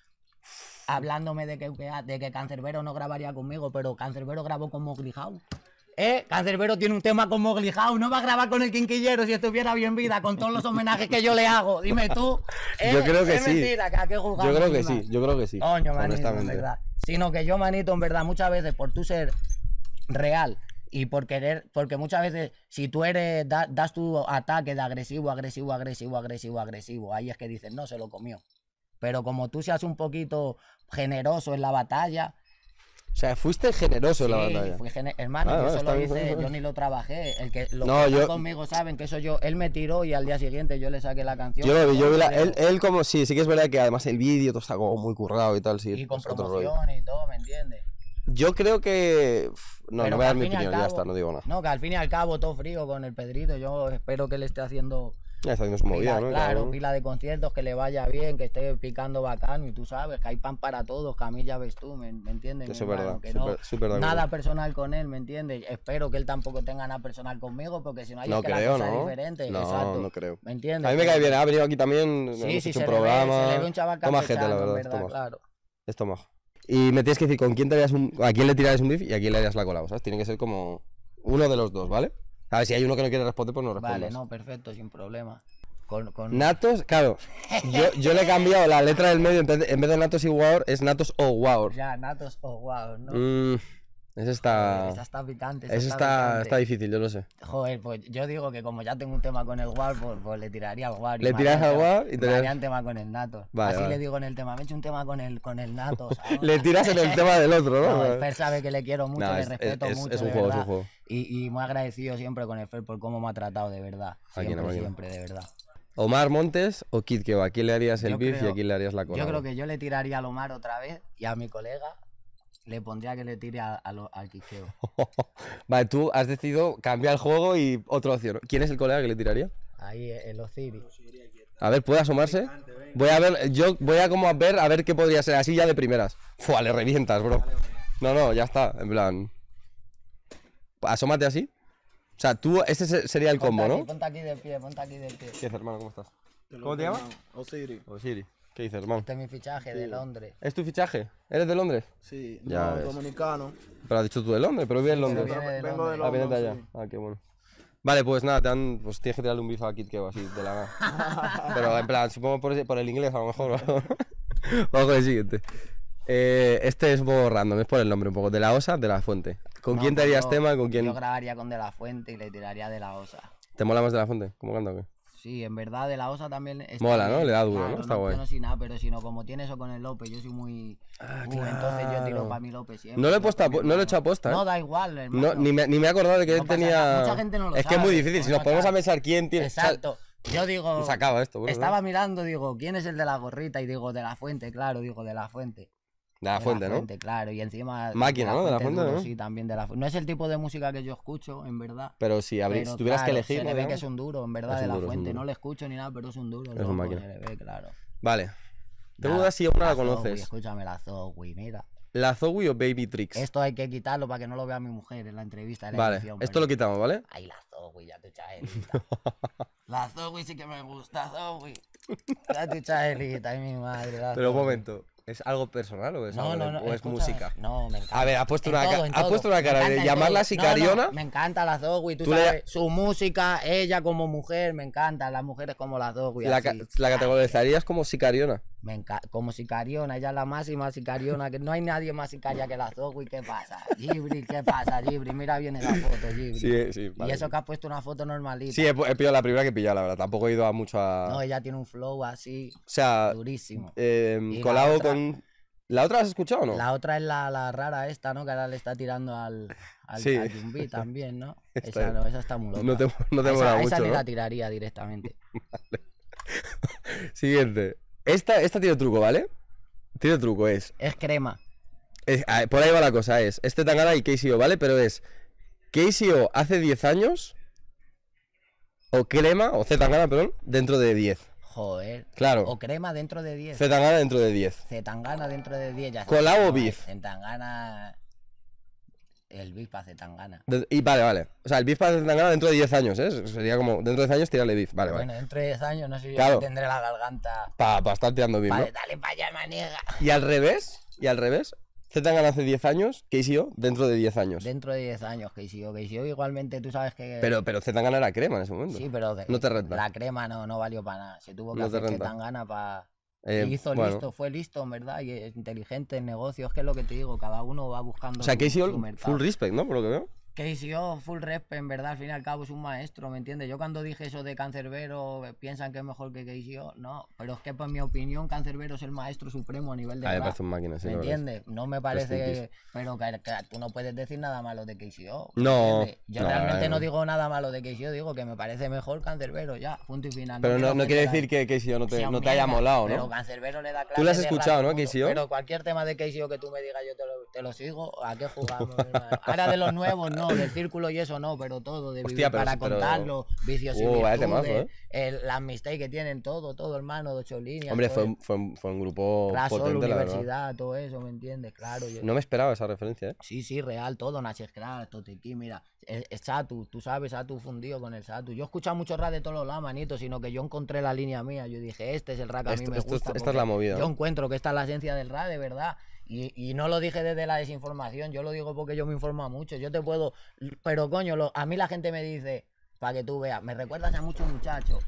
hablándome de que, de que Cancerbero no grabaría conmigo, pero Cancerbero grabó con Mowgli ¿Eh? Cancerbero tiene un tema con Mowgli No va a grabar con el quinquillero si estuviera bien vida, con todos los homenajes que yo le hago. Dime tú. Yo creo que sí. yo creo que sí, yo creo que sí. Coño, manito, Sino que yo, manito, en verdad, muchas veces, por tu ser real y por querer, porque muchas veces si tú eres, das tu ataque de agresivo, agresivo, agresivo, agresivo, agresivo, ahí es que dicen, no, se lo comió. Pero como tú seas un poquito generoso en la batalla. O sea, fuiste generoso en la batalla. Fui hermano, ah, yo ah, solo hice, yo ni lo trabajé. El que lo no, conmigo saben que eso yo, él me tiró y al día siguiente yo le saqué la canción. Yo vi, yo vi la, él, como sí, sí que es verdad que además el vídeo está como muy currado y tal, sí. Y con promoción y todo, ¿me entiendes? Yo creo que. No, no voy a dar mi opinión, ya está, no digo nada. No, que al fin y al cabo todo frío con el Pedrito. Yo espero que le esté haciendo Está haciendo su movida, ¿no? Claro, pila de conciertos, que le vaya bien, que esté picando bacano, y tú sabes que hay pan para todos, que a mí ya ves tú, ¿me, entiendes? Eso es verdad, no, Nada personal con él, ¿me entiendes? Espero que él tampoco tenga nada personal conmigo, porque si no hay que creo, la cosa ¿no? es diferente. No, no creo. ¿Me entiendes? A mí me cae bien, ha venido aquí también, su sí, programa. se le un chaval toma gente, la verdad, claro. Es tomajo. Y me tienes que decir con quién te harías un, a quién le tirarías un beef y a quién le harías la cola? ¿sabes? Tiene que ser como uno de los dos, ¿vale? A ver, si hay uno que no quiere responder, pues no responde. Vale, no, perfecto, sin problema. Con, Natos, claro. Yo, yo, le he cambiado la letra del medio, en vez de, en vez Natos y es Natos o Wow. Ya, Natos o Wow, ¿no? Mm. Eso está. está picante. está, difícil, yo lo sé. Joder, pues yo digo que como ya tengo un tema con el War, pues, pues le tiraría al War. Le tiras al War y te tiraría un tema con el Nato. Así le digo en el tema. Me he hecho un tema con el, con el Nato. le tiras en el tema del otro, ¿no? el Fer sabe que le quiero mucho, le respeto mucho. Es un juego, es un juego. Y, y muy agradecido siempre con el Fer por cómo me ha tratado, de verdad. Siempre, siempre, de verdad. Omar Montes o Kid Keo, ¿a quién le harías el beef y a quién le harías la cola? Yo creo que yo le tiraría al Omar otra vez y a mi colega le pondría que le tire a, al vale, tú has decidido cambiar el juego y otra opción. ¿Quién es el colega que le tiraría? Ahí, eh, el Osiris. A ver, ¿puede asomarse? Voy a ver, yo voy a como a ver a ver qué podría ser así ya de primeras. Fua, le revientas, bro. No, no, ya está, en plan. Asómate así. O sea, tú, este sería el combo, ¿no? Ponte aquí del pie, ponte aquí del pie. ¿Qué es, hermano? ¿Cómo estás? ¿Cómo te llamas? Osiris. Osiris. ¿Qué dices, hermano? Este es mi fichaje de Londres. ¿Es tu fichaje? ¿Eres de Londres? Sí, ya dominicano. Pero has dicho tú de Londres, pero vives en Londres. Vengo de Londres. Ah, de allá. Ah, qué bueno. Vale, pues nada, te han, pues tienes que tirarle un kit a Kit así, de la nada. pero en plan, supongo por, el inglés a lo mejor. Vamos con el siguiente. Eh, este es un poco random, es por el nombre un poco. De la osa, de la fuente. ¿Con quién te harías tema? ¿Con quién? Yo grabaría con De la Fuente y le tiraría de la osa. ¿Te mola más de la fuente? ¿Cómo canta o qué? Sí, en verdad de la osa también. Está Mola, ¿no? Le da duro, ¿no? Está guay. Yo no soy nada, pero si no, como tiene eso con el López, yo soy muy. Ah, Entonces yo tiro para mi López siempre. No le he, puesto no le he hecho aposta. No, ¿eh? da igual, hermano. No, ni, me, ni me he acordado de que él tenía. Mucha gente no lo es que es muy difícil. si nos ponemos a pensar quién tiene. Exacto. Yo digo. Se acaba esto, Estaba mirando, digo, ¿quién es el de la gorrita? Y digo, de la fuente, claro, digo, de la fuente. De la, de la fuente, ¿no? Claro, y encima. Máquina, ¿no? De la fuente, ¿no? Sí, también de la fuente. No es el tipo de música que yo escucho, en verdad. Pero si abrí, tuvieras que elegir. Se ve que es un duro, en verdad, de la fuente. No le escucho ni nada, pero es un duro. Es un máquina. claro. Vale. Tengo dudas si aún la, conoces. escúchame, la Zoe, mira. ¿La Zoe o Baby Tricks? Esto hay que quitarlo para que no lo vea mi mujer en la entrevista. En la vale, esto lo quitamos, ¿vale? Ay, la Zoe, ya te chaelita. la Zoe sí que me gusta, Zoe. Ya te chaelita, mi madre. Pero un momento, ¿Es algo personal o es, música? No, me encanta. A ver, ha puesto, una, cara de llamarla sicariona. me encanta las dos, Tú, sabes, su música, ella como mujer, me encanta. Las mujeres como las dos, La, así. la categorizarías como sicariona. Me como sicariona, ella es la máxima sicariona, que no hay nadie más sicaria que la y ¿qué pasa? Gibri, ¿qué pasa, Gibri? Mira, viene la foto, Gibri. Y eso que has puesto una foto normalita. Sí, he, pillado la primera que he pillado, la verdad, tampoco he ido a mucho a... No, ella tiene un flow así, o sea, durísimo. Em, colado con... ¿La otra has escuchado o no? La otra es la, la, rara esta, ¿no? Que ahora le está tirando al, al, Jumbi también, ¿no? esa, esa está muy loca. No te, no te esa, la tiraría directamente. Siguiente. Esta, tiene truco, ¿vale? Tiene truco, es. Es crema. Ah, por ahí va la cosa, es. Este Tangana y KCO, ¿vale? Pero es. KCO hace 10 años. O crema, o Z Tangana, perdón, dentro de 10. Joder. Claro. O crema dentro de 10. Z Tangana dentro de 10. tangana dentro de 10 ya. Colabo Z beef. tangana. El beef para Zetangana. Y vale, vale. O sea, el beef para Zetangana dentro de 10 años, ¿eh? Sería como dentro de 10 años tirarle beef. Vale, vale. Bueno, dentro de 10 años no sé si tendré la garganta. Para pa estar tirando biff, Vale, dale para allá, maniega. Y al revés, y al revés, Zetangana hace 10 años, hicieron? dentro de 10 años. Dentro de 10 años, qué hicieron? igualmente tú sabes que... Pero, pero Zetangana era crema en ese momento. Sí, pero... no te renta. La crema no, no valió para nada. Se tuvo que no hacer Zetangana para eh, y hizo listo, fue listo, verdad, y eh, inteligente en negocios, que es lo que te digo, cada uno va buscando. O sea, ¿qué hizo full respect, ¿no? Por lo que veo. Que full resp, en verdad, al fin y al cabo es un maestro, ¿me entiendes? Yo cuando dije eso de Cancerbero, eh, piensan que es mejor que KCO, no. Pero es que, por pues, mi opinión, Cancerbero es el maestro supremo a nivel de. Ah, me entiendes? No me parece. Pero que, tú no puedes decir nada malo de KCO. No. Yo realmente no, digo nada malo de KCO, digo que me parece mejor Cancerbero, ya, punto y final. Pero no, quiere decir que KCO no te, no te haya molado, ¿no? Pero Cancerbero le da clase Tú lo has escuchado, ¿no, KCO? Pero cualquier tema de KCO que tú me digas, yo te lo, te lo sigo, ¿a qué jugamos? Ahora de los nuevos, no del círculo y eso no, pero todo, de vivir para contarlo, vicios y uh, ¿eh? que tienen todo, todo hermano, de ocho líneas. Hombre, fue, un- fue, grupo potente, la todo eso, ¿me entiendes? Claro, No me esperaba esa referencia, ¿eh? Sí, sí, real, todo, Naches claro Totiquí, mira, es Satu, tú sabes, Satu fundido con el Satu. Yo he escuchado mucho rap de todos los lados, manito, sino que yo encontré la línea mía, yo dije, este es el rap que a mí me gusta. esta es la movida, Yo encuentro que esta es la esencia del rap, de verdad, y, no lo dije desde la desinformación, yo lo digo porque yo me informo mucho. Yo te puedo. Pero coño, a mí la gente me dice, para que tú veas. Me recuerdas a muchos muchachos.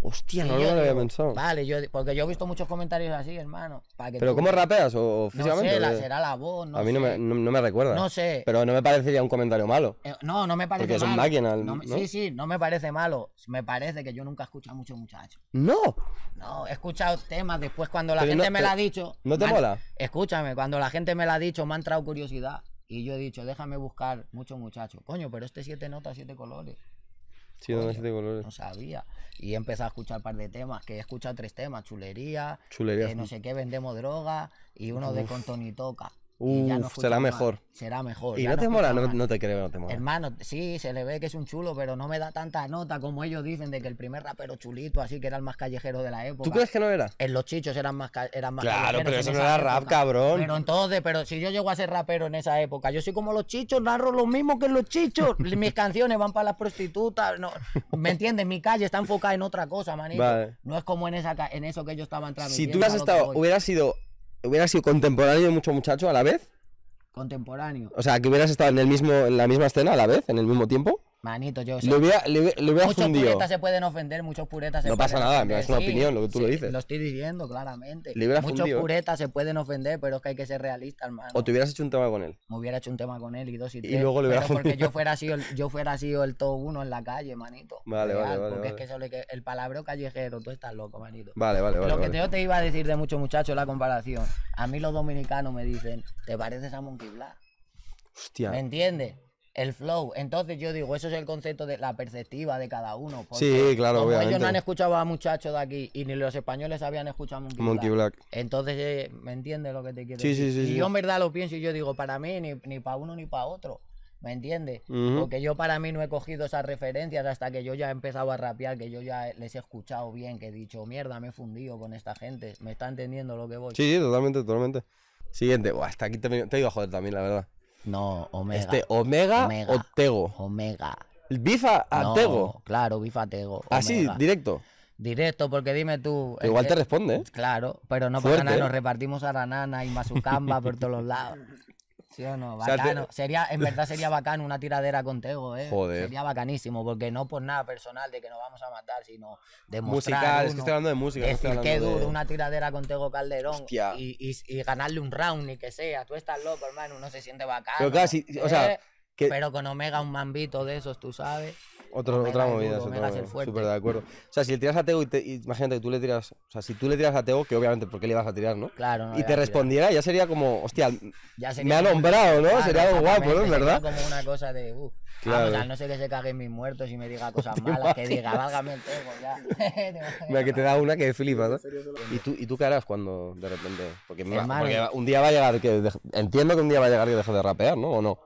Hostia, no, lo había pensado. Vale, yo, porque yo he visto muchos comentarios así, hermano. Para que ¿Pero cómo rapeas o, No será la voz, A mí No, me, no, recuerda. No sé. Pero no me parecería un comentario malo. Eh, no, no me parece porque malo. Porque son máquinas, Sí, sí, no me parece malo. Me parece que yo nunca he escuchado a muchos muchachos. ¡No! No, he escuchado temas después cuando la gente me lo ha dicho. ¿No te mola? Escúchame, cuando la gente me lo ha dicho me ha entrado curiosidad. Y yo he dicho, déjame buscar muchos muchachos. Coño, pero este siete notas, siete colores. Sí, de colores. No sabía. Y empezado a escuchar un par de temas, que he escuchado tres temas, chulería, chulería no sé qué, vendemos droga y uno de de Contoni Toca será mejor. Será mejor. ¿Y no te mola? No, te creo, no te mola. Hermano, sí, se le ve que es un chulo, pero no me da tanta nota como ellos dicen de que el primer rapero chulito, así que era el más callejero de la época. ¿Tú crees que no era? En los chichos eran más, eran más Claro, pero eso no era rap, cabrón. Pero entonces, pero si yo llego a ser rapero en esa época, yo soy como los chichos, narro lo mismo que los chichos. Mis canciones van para las prostitutas. No, ¿Me entiendes? Mi calle está enfocada en otra cosa, manito. No es como en, esa, en eso que ellos estaban entrando Si tú hubieras estado, hubieras sido hubieras sido contemporáneo de muchos muchachos a la vez? Contemporáneo. O sea, que hubieras estado en, el mismo, en la misma escena a la vez, en el mismo tiempo. Manito, yo sé. Le muchos puretas se pueden ofender, muchos puretas se No pasa nada, es una opinión lo que tú lo dices. Lo estoy diciendo, claramente. muchos puretas se pueden ofender, pero es que hay que ser realistas, hermano. O te hubieras hecho un tema con él. Me hubiera hecho un tema con él y dos y tres. Y luego le hubieras Porque fundido. yo fuera así, yo fuera sido el todo uno en la calle, manito. Vale, vale, vale. Porque es que que, el palabro callejero, tú estás loco, manito. Vale, vale, vale. Lo que yo te iba a decir de muchos muchachos, la comparación. A mí los dominicanos me dicen, ¿te pareces a Monkey Black? Hostia. ¿Me entiendes? el flow. Entonces yo digo, eso es el concepto de la perspectiva de cada uno. sí, claro, ellos no han escuchado a muchachos de aquí y ni los españoles habían escuchado a Monkey, Black. Entonces, eh, ¿me entiendes lo que te quiero decir? Sí, sí, y yo en verdad lo pienso y yo digo, para mí, ni, ni para uno ni para otro. ¿Me entiendes? Porque yo para mí no he cogido esas referencias hasta que yo ya he empezado a rapear, que yo ya les he escuchado bien, que he dicho, mierda, me he fundido con esta gente. ¿Me está entendiendo lo que voy? Sí, sí, totalmente, totalmente. Siguiente, hasta aquí te, te iba a joder también, la verdad. No, Omega. Este, Omega, Omega. Otego. Omega. Bifa Atego. No, claro, Bifa Atego. Así, ah, directo. Directo, porque dime tú. igual te responde. ¿eh? Claro, pero no Fuerte. nada, ¿eh? nos repartimos a Ranana y Mazucamba por todos los lados. ¿Sí no? Bacano. sería, en verdad sería bacano una tiradera con Tego, ¿eh? Sería bacanísimo, porque no por nada personal de que nos vamos a matar, sino de Musical, es que estoy hablando de música. Decir, qué duro, una tiradera con Calderón y, ganarle un round ni que sea. Tú estás loco, hermano, uno se siente bacano. Eh, pero con Omega un mambito de esos, tú sabes. Otro, otra movida, Omega es el fuerte. Súper de acuerdo. O sea, si le tiras a Teo y te, imagínate que tú le tiras, o sea, si tú le tiras a Teo, que obviamente por qué le ibas a tirar, ¿no? Claro, Y te respondiera, ya sería como, hostia, me ha nombrado, ¿no? sería algo guapo, ¿no? ¿Verdad? Sería como una cosa de, uh, claro. no sé que se caguen mis muertos y me diga cosas malas, que diga, válgame el Teo, ya. Mira, que te da una que flipas, ¿no? ¿Y tú, ¿Y tú qué harás cuando de repente? Porque, me porque un día va a llegar, que entiendo que un día va a llegar que deje de rapear, ¿no? ¿O no?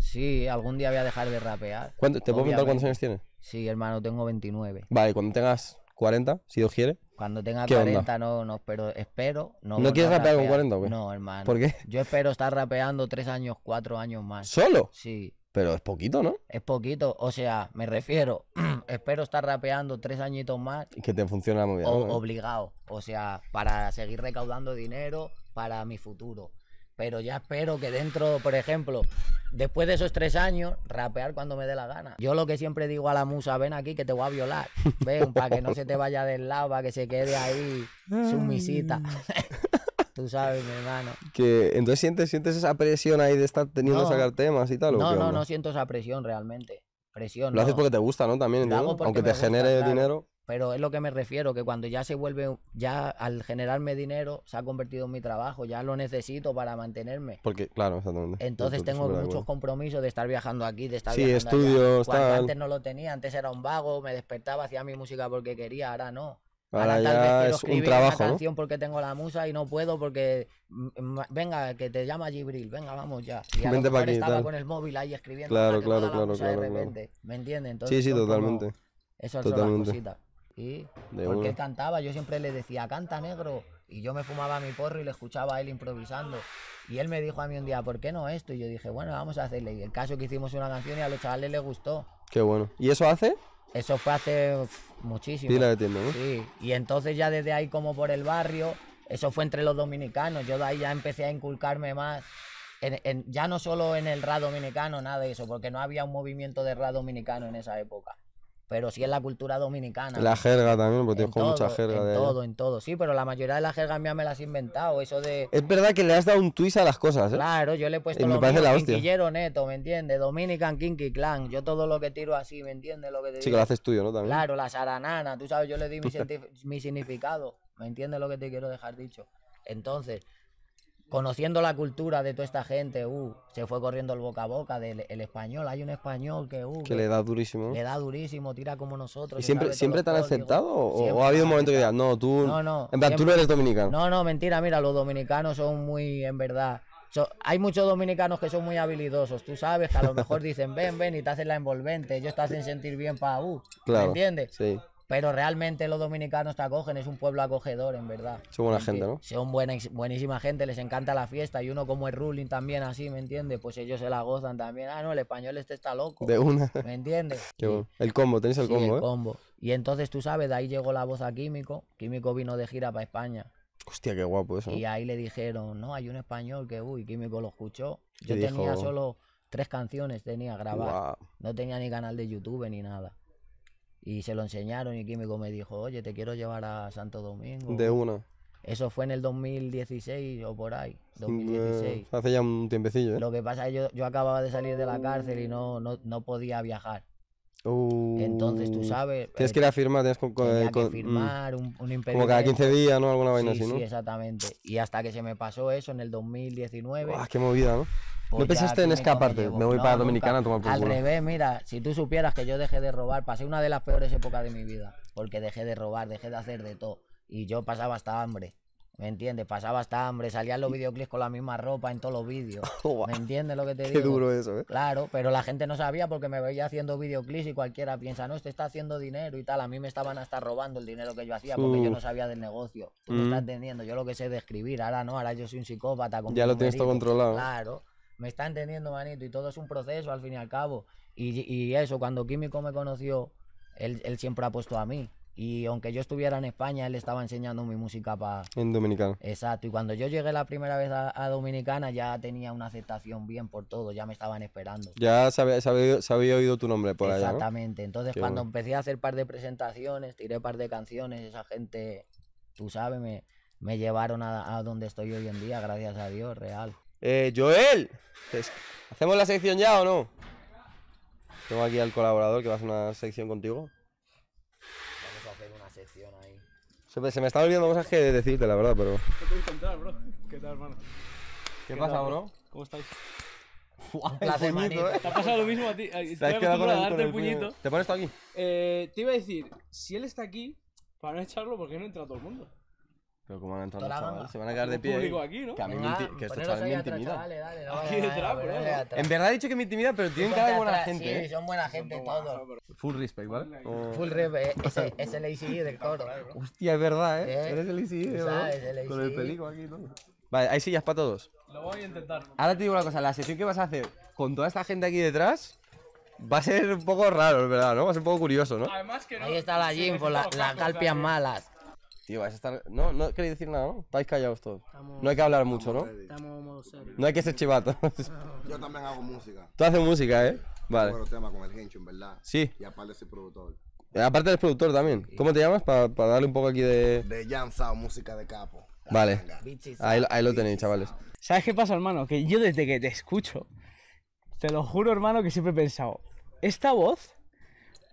Sí, algún día voy a dejar de rapear. ¿Te puedo preguntar cuántos años tienes? Sí, hermano, tengo 29. Vale, cuando tengas 40, si Dios quiere. Cuando tenga 40, no, no, pero espero. ¿No, quieres rapear, con 40 pues? No, hermano. ¿Por qué? Yo espero estar rapeando 3 años, 4 años más. ¿Solo? Sí. Pero es poquito, ¿no? Es poquito, o sea, me refiero, espero estar rapeando 3 añitos más. que te funciona la movida Obligado, o sea, para seguir recaudando dinero para mi futuro pero ya espero que dentro, por ejemplo, después de esos tres años, rapear cuando me dé la gana. Yo lo que siempre digo a la musa, ven aquí que te voy a violar, ven, para que no se te vaya del lado, para que se quede ahí sumisita. Tú sabes, mi hermano. Que, entonces sientes, sientes esa presión ahí de estar teniendo que sacar temas y tal. no, no, no siento esa presión realmente. Presión. Lo haces porque te gusta, ¿no? También, Aunque te genere dinero. Pero es lo que me refiero, que cuando ya se vuelve, ya al generarme dinero, se ha convertido en mi trabajo, ya lo necesito para mantenerme. Porque, claro, exactamente. Entonces tengo muchos compromisos de estar viajando aquí, de estar sí, estudios, Tal. Antes no lo tenía, antes era un vago, me despertaba, hacía mi música porque quería, ahora no. Ahora, ahora tal vez quiero es un trabajo, una canción porque tengo la musa y no puedo porque mm, mm, venga que te llama Gibril, venga vamos ya. Y estaba con el móvil ahí escribiendo. Claro, claro, claro, claro, de repente, ¿Me entiendes? sí, sí, totalmente. eso es totalmente porque él cantaba, yo siempre le decía, canta negro. Y yo me fumaba mi porro y le escuchaba a él improvisando. Y él me dijo a mí un día, ¿por qué no esto? Y yo dije, bueno, vamos a hacerle. Y el caso que hicimos una canción y a los chavales les gustó. Qué bueno. ¿Y eso hace? Eso fue hace muchísimo. de ¿no? Sí. Y entonces ya desde ahí como por el barrio, eso fue entre los dominicanos. Yo de ahí ya empecé a inculcarme más. ya no solo en el rap dominicano, nada de eso, porque no había un movimiento de rap dominicano en esa época pero sí en la cultura dominicana. La jerga también, porque tienes mucha jerga. En de todo, en todo, sí, pero la mayoría de la jerga mías me las he inventado, eso de... Es verdad que le has dado un twist a las cosas, ¿eh? Claro, yo le he puesto neto, ¿me entiendes? Dominican Kinky Clan, yo todo lo que tiro así, ¿me entiendes? Lo Sí, que lo haces tuyo, ¿no? Claro, la saranana, tú sabes, yo le di mi, mi significado, ¿me entiendes lo que te quiero dejar dicho? Entonces, conociendo la cultura de toda esta gente, uh, se fue corriendo el boca a boca del español. Hay un español uh, que, le da durísimo. Le da durísimo, tira como nosotros. ¿Y siempre, siempre te han aceptado? O, ha habido un momento que digas, no, tú. No, En tú no eres dominicano. No, no, mentira, mira, los dominicanos son muy, en verdad. hay muchos dominicanos que son muy habilidosos, tú sabes, a lo mejor dicen ven, ven y te hacen la envolvente, ellos te hacen sentir bien para uh, ¿me entiendes? Sí pero realmente los dominicanos te acogen, es un pueblo acogedor, en verdad. Son buena gente, ¿no? Son buena, buenísima gente, les encanta la fiesta y uno como es ruling también así, ¿me entiendes? Pues ellos se la gozan también. Ah, no, el español este está loco. De una. ¿Me entiendes? El combo, tenéis el combo, ¿eh? el combo. Y entonces tú sabes, de ahí llegó la voz a Químico. Químico vino de gira para España. Hostia, qué guapo eso. Y ahí le dijeron, no, hay un español que, uy, Químico lo escuchó. Yo tenía solo tres canciones, tenía grabadas. No tenía ni canal de YouTube ni nada. Y se lo enseñaron y Químico me dijo, oye, te quiero llevar a Santo Domingo. De uno Eso fue en el 2016 o por ahí. 2016. hace ya un tiempecillo, ¿eh? Lo que pasa es que yo, yo acababa de salir de la cárcel y no, no, no podía viajar. Uh, Entonces, tú sabes. Tienes eh, que ir a firmar, tienes que mm, firmar un, un Como cada 15 días, ¿no? Alguna vaina sí, así, Sí, exactamente. Y hasta que se me pasó eso en el 2019. Ah, ¡Qué movida, ¿no? Pues pensaste en escaparte, me, me voy para Dominicana a tomar por Al revés, mira, si tú supieras que yo dejé de robar, pasé una de las peores épocas de mi vida, porque dejé de robar, dejé de hacer de todo, y yo pasaba hasta hambre. ¿Me entiendes? Pasaba hasta hambre, salían los videoclips con la misma ropa en todos los vídeos. ¿Me entiendes lo que te digo? Qué duro eso, ¿eh? Claro, pero la gente no sabía porque me veía haciendo videoclips y cualquiera piensa, no, este está haciendo dinero y tal. A mí me estaban hasta robando el dinero que yo hacía porque yo no sabía del negocio. Tú me mm. estás entendiendo, yo lo que sé de escribir, ahora no, ahora yo soy un psicópata. Con ya lo tienes todo controlado. Claro me está entendiendo, manito, y todo es un proceso al fin y al cabo. Y, eso, cuando Químico me conoció, él, él siempre puesto a mí. Y aunque yo estuviera en España, él estaba enseñando mi música para... En Dominicana. Exacto. Y cuando yo llegué la primera vez a, Dominicana, ya tenía una aceptación bien por todo, ya me estaban esperando. Ya se había, había, oído tu nombre por Exactamente. allá, Exactamente. Entonces, cuando empecé a hacer par de presentaciones, tiré par de canciones, esa gente, tú sabes, me, me llevaron a, a donde estoy hoy en día, gracias a Dios, real. Eh, Joel, ¿hacemos la sección ya o no? Tengo aquí al colaborador que va a hacer una sección contigo. Vamos a hacer una sección ahí. Se, me está olvidando cosas que decirte, la verdad, pero. ¿Qué encontrar, bro? ¿Qué tal, hermano? ¿Qué, pasa, bro? ¿Cómo estáis? la eh. Te ha pasado lo mismo a ti. a darte el puñito. ¿Te pones tú aquí? Eh, te iba a decir, si él está aquí, para no echarlo, ¿por qué no entra todo el mundo? Pero como van a entrar los chavales, se van a quedar de pie. Aquí, ¿no? Que a mí ah, pues que estos chavales me intimidan. En verdad he dicho que me intimida pero tienen cara de buena gente. Sí, ¿eh? son buena gente todos. Full respect, ¿vale? Full oh. respect, eh, es el ACI del coro. Hostia, es verdad, ¿eh? ¿Eh? Eres el ACI, ¿no? Con el peligro aquí Vale, hay sillas para todos. Lo voy a intentar. Ahora te digo una cosa, la sesión que vas a hacer con toda esta gente aquí detrás va a ser un poco raro, ¿verdad? ¿No? Va a ser un poco curioso, ¿no? Ahí está la Jim con las calpias malas estar. No, no queréis decir nada, ¿no? Estáis callados todos. No hay que hablar mucho, ¿no? No hay que ser chivato Yo también hago música. Tú haces música, ¿eh? Vale. Sí. Y aparte soy productor. Eh, aparte eres productor también. ¿Cómo te llamas? Para darle un poco aquí de. De Jan o música de capo. Vale. Ahí, lo tenéis, chavales. ¿Sabes qué pasa, hermano? Que yo desde que te escucho, te lo juro, hermano, que siempre he pensado, esta voz,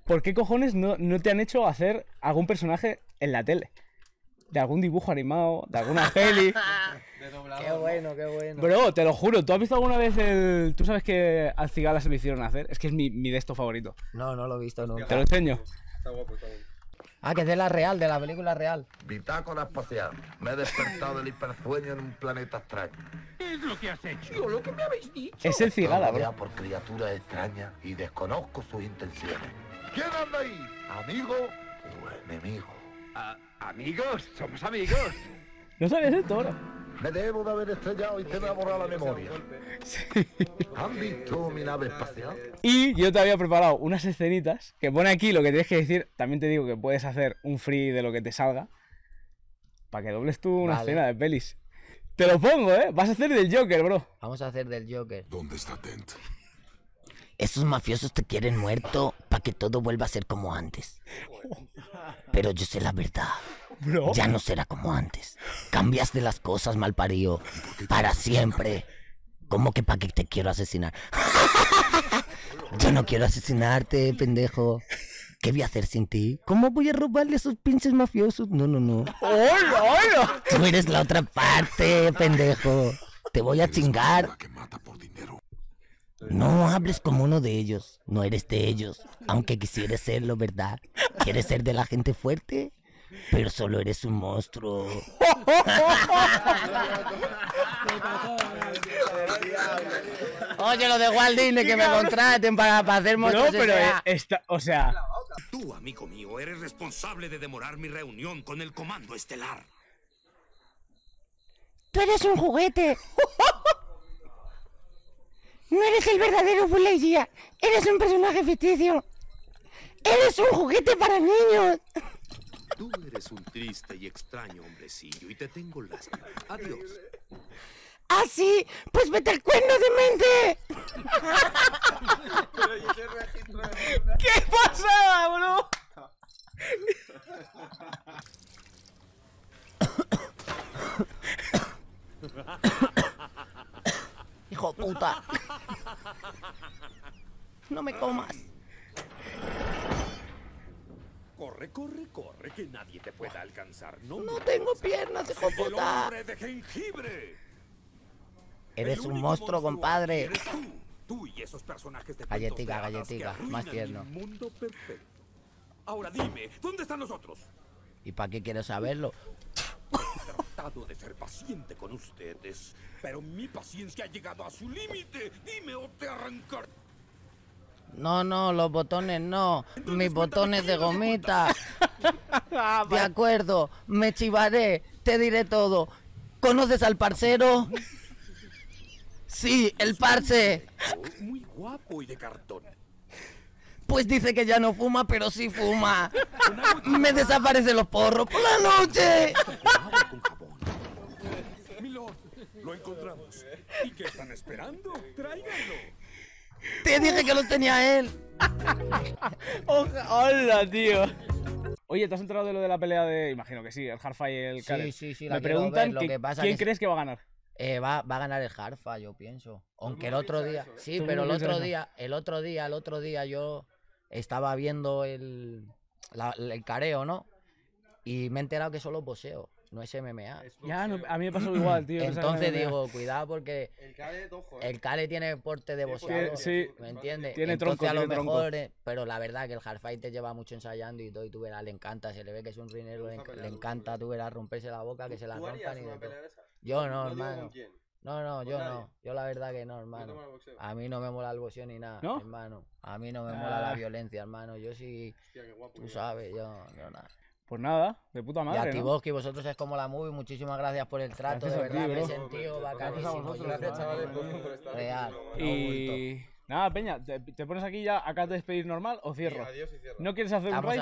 ¿por qué cojones no, no te han hecho hacer algún personaje en la tele? de algún dibujo animado, de alguna peli. de qué bueno, qué bueno. Bro, te lo juro, ¿tú has visto alguna vez el. Tú sabes que al Cigala se lo hicieron hacer? Es que es mi, mi de esto favorito. No, no lo he visto, no. Te lo enseño. Está guapo, está Ah, que es de la real, de la película real. Bitácora espacial. Me he despertado del hipersueño en un planeta extraño. ¿Qué es lo que has hecho? Yo, lo que me habéis dicho. Es el cigala, bro. por criaturas extrañas y desconozco sus intenciones. ¿Quién anda ahí? ¿Amigo o enemigo? Ah, Amigos, somos amigos. ¿No sabías esto ahora? Me debo de haber estrellado y te la memoria. Sí. ¿Han visto mi nave espacial? Y yo te había preparado unas escenitas que pone aquí lo que tienes que decir. También te digo que puedes hacer un free de lo que te salga. Para que dobles tú una escena de pelis. Te lo pongo, ¿eh? Vas a hacer del Joker, bro. Vamos a hacer del Joker. ¿Dónde está Dent? Esos mafiosos te quieren muerto para que todo vuelva a ser como antes. Pero yo sé la verdad. Ya no será como antes. de las cosas, mal Para siempre. ¿Cómo que para que te quiero asesinar? yo no quiero asesinarte, pendejo. ¿Qué voy a hacer sin ti? ¿Cómo voy a robarle a esos pinches mafiosos? No, no, no. ¡Hola, hola! Tú eres la otra parte, pendejo. Te voy a chingar. No hables como uno de ellos, no eres de ellos, aunque quisieres serlo, ¿verdad? ¿Quieres ser de la gente fuerte? Pero solo eres un monstruo. Oye, lo de Walt Disney, que me contraten para, hacer monstruos. No, pero o sea... Tú, amigo mío, eres responsable de demorar mi reunión con el Comando Estelar. Tú eres un juguete. No eres el verdadero Full Eres un personaje ficticio. Eres un juguete para niños. Tú eres un triste y extraño hombrecillo y te tengo lástima. Adiós. ¡Ah, sí! ¡Pues vete al cuerno de mente! ¿Qué pasaba, bro? No me comas. Corre, corre, corre, que nadie te pueda alcanzar. No, no tengo piernas, hijo de jengibre. Eres un monstruo, compadre. tú, y esos personajes de galletica, galletica, más tierno. Ahora dime, ¿dónde están nosotros? ¿Y para qué quieres saberlo? de ser paciente con ustedes, pero mi paciencia ha llegado a su límite. Dime o te arrancar. No, no, los botones no. Mis botones de gomita. Ah, de acuerdo, me chivaré, te diré todo. ¿Conoces al parcero? Sí, el parce. Muy guapo y de cartón. Pues dice que ya no fuma, pero sí fuma. Me desaparecen los porros por la noche. Lo encontramos. ¿Y qué están esperando? Tráiganlo. Te dije que lo tenía él. Oh, hola, tío. Oye, ¿te has enterado de lo de la pelea de. Imagino que sí, el Harfa y el Karen? Sí, sí, sí. Me preguntan quién crees que va a ganar. Eh, va, a ganar el Harfa, yo pienso. Aunque el otro día. ¿eh? Sí, pero el otro día, el otro día, el otro día yo estaba viendo el, el careo, ¿no? Y me he enterado que solo poseo. No es MMA. ya, a mí me pasó igual, tío. Entonces digo, cuidado porque. El Kale, ¿eh? tiene porte de boxeador. Sí, ¿Me entiendes? Tiene tronco, a eh, pero la verdad que el te lleva mucho ensayando y todo. Y tú verás, le encanta. Se le ve que es un rinero. Le, encanta, tú, verás, romperse la boca, que se la rompan y Yo no, hermano. No, no, yo no. Yo la verdad que no, hermano. a mí no me mola el boxeo ni nada, hermano. A mí no me mola la ah. violencia, hermano. Yo sí. tú sabes, yo, no nada. Pues nada, de puta madre. Y a ti, vosotros es como la movie. Muchísimas gracias por el trato, de verdad, me he sentido bacanísimo. Gracias, chavales, por estar Real. Y. Nada, Peña, ¿te, pones aquí ya acá te despedir normal o cierro? adiós y cierro. ¿No quieres hacer un raid?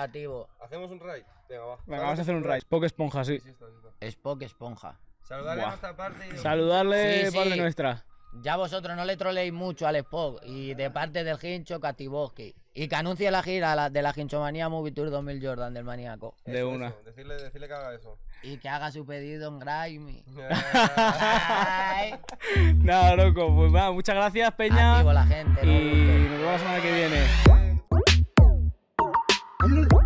¿Hacemos un raid? Venga, va. Venga, vamos a hacer un raid. Spock Esponja, sí. sí, Spock Esponja. Saludarle a nuestra parte. Y... Saludarle parte nuestra. Ya vosotros no le troleéis mucho al Spock y de parte del Hincho Katiboski. Y que anuncie la gira de la Hinchomanía Movie Tour 2000 Jordan del maníaco. De una. Decirle, que haga eso. Y que haga su pedido en Grimy. No, loco. Pues nada, muchas gracias, Peña. Y nos vemos la semana que viene.